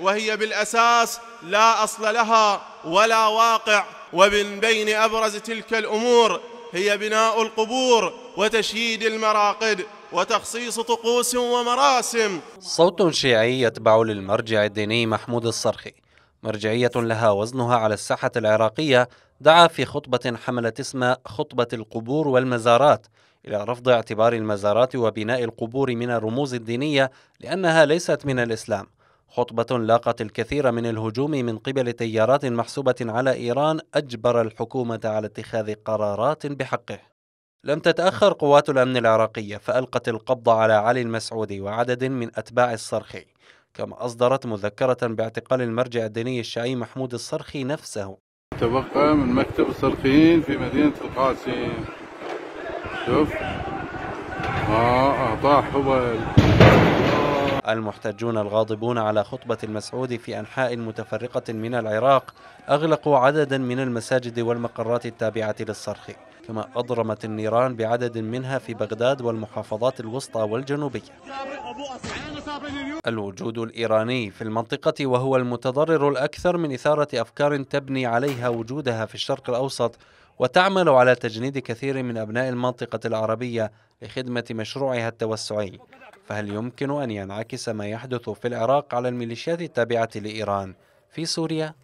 وهي بالاساس لا اصل لها ولا واقع ومن بين ابرز تلك الامور هي بناء القبور وتشييد المراقد وتخصيص طقوس ومراسم صوت شيعي يتبع للمرجع الديني محمود الصرخي مرجعية لها وزنها على الساحة العراقية دعا في خطبة حملت اسم خطبة القبور والمزارات إلى رفض اعتبار المزارات وبناء القبور من الرموز الدينية لأنها ليست من الإسلام خطبة لاقت الكثير من الهجوم من قبل تيارات محسوبة على إيران أجبر الحكومة على اتخاذ قرارات بحقه. لم تتأخر قوات الأمن العراقية فألقت القبض على علي المسعودي وعدد من أتباع الصرخي، كما أصدرت مذكرة باعتقال المرجع الديني الشيعي محمود الصرخي نفسه. توقع من مكتب الصرخيين في مدينة القاسم. شوف آه أعطاه حبل المحتجون الغاضبون على خطبة المسعود في أنحاء متفرقة من العراق أغلقوا عددا من المساجد والمقرات التابعة للصرخ كما أضرمت النيران بعدد منها في بغداد والمحافظات الوسطى والجنوبية الوجود الإيراني في المنطقة وهو المتضرر الأكثر من إثارة أفكار تبني عليها وجودها في الشرق الأوسط وتعمل على تجنيد كثير من أبناء المنطقة العربية لخدمة مشروعها التوسعي فهل يمكن أن ينعكس ما يحدث في العراق على الميليشيات التابعة لإيران في سوريا؟